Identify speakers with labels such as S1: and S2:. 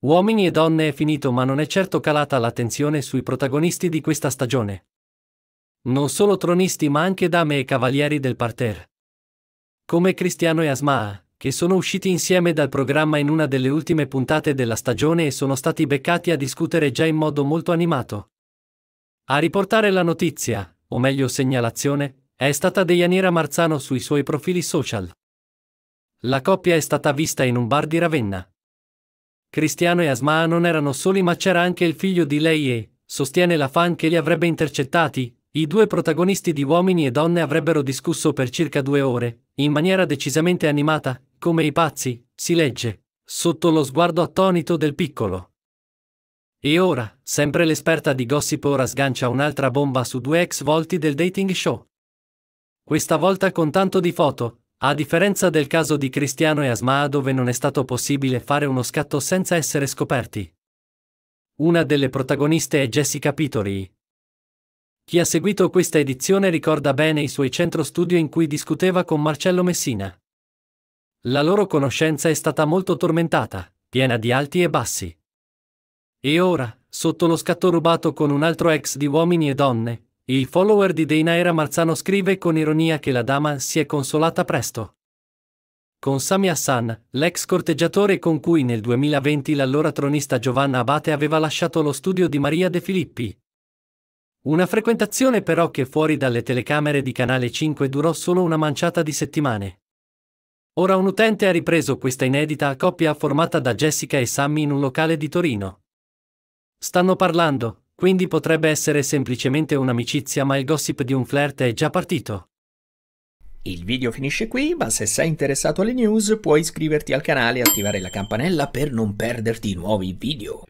S1: Uomini e donne è finito ma non è certo calata l'attenzione sui protagonisti di questa stagione. Non solo tronisti ma anche dame e cavalieri del parterre. Come Cristiano e Asmaa, che sono usciti insieme dal programma in una delle ultime puntate della stagione e sono stati beccati a discutere già in modo molto animato. A riportare la notizia, o meglio segnalazione, è stata Deianira Marzano sui suoi profili social. La coppia è stata vista in un bar di Ravenna. Cristiano e Asma non erano soli ma c'era anche il figlio di lei e, sostiene la fan che li avrebbe intercettati, i due protagonisti di Uomini e Donne avrebbero discusso per circa due ore, in maniera decisamente animata, come i pazzi, si legge, sotto lo sguardo attonito del piccolo. E ora, sempre l'esperta di gossip ora sgancia un'altra bomba su due ex volti del dating show. Questa volta con tanto di foto, a differenza del caso di Cristiano e Asmaa dove non è stato possibile fare uno scatto senza essere scoperti. Una delle protagoniste è Jessica Pitori. Chi ha seguito questa edizione ricorda bene i suoi centro studio in cui discuteva con Marcello Messina. La loro conoscenza è stata molto tormentata, piena di alti e bassi. E ora, sotto lo scatto rubato con un altro ex di uomini e donne, il follower di Deinaera Marzano scrive con ironia che la dama si è consolata presto. Con Sami Hassan, l'ex corteggiatore con cui nel 2020 l'allora tronista Giovanna Abate aveva lasciato lo studio di Maria De Filippi. Una frequentazione però che fuori dalle telecamere di Canale 5 durò solo una manciata di settimane. Ora un utente ha ripreso questa inedita coppia formata da Jessica e Sammy in un locale di Torino. Stanno parlando, quindi potrebbe essere semplicemente un'amicizia ma il gossip di un flirt è già partito. Il video finisce qui, ma se sei interessato alle news puoi iscriverti al canale e attivare la campanella per non perderti nuovi video.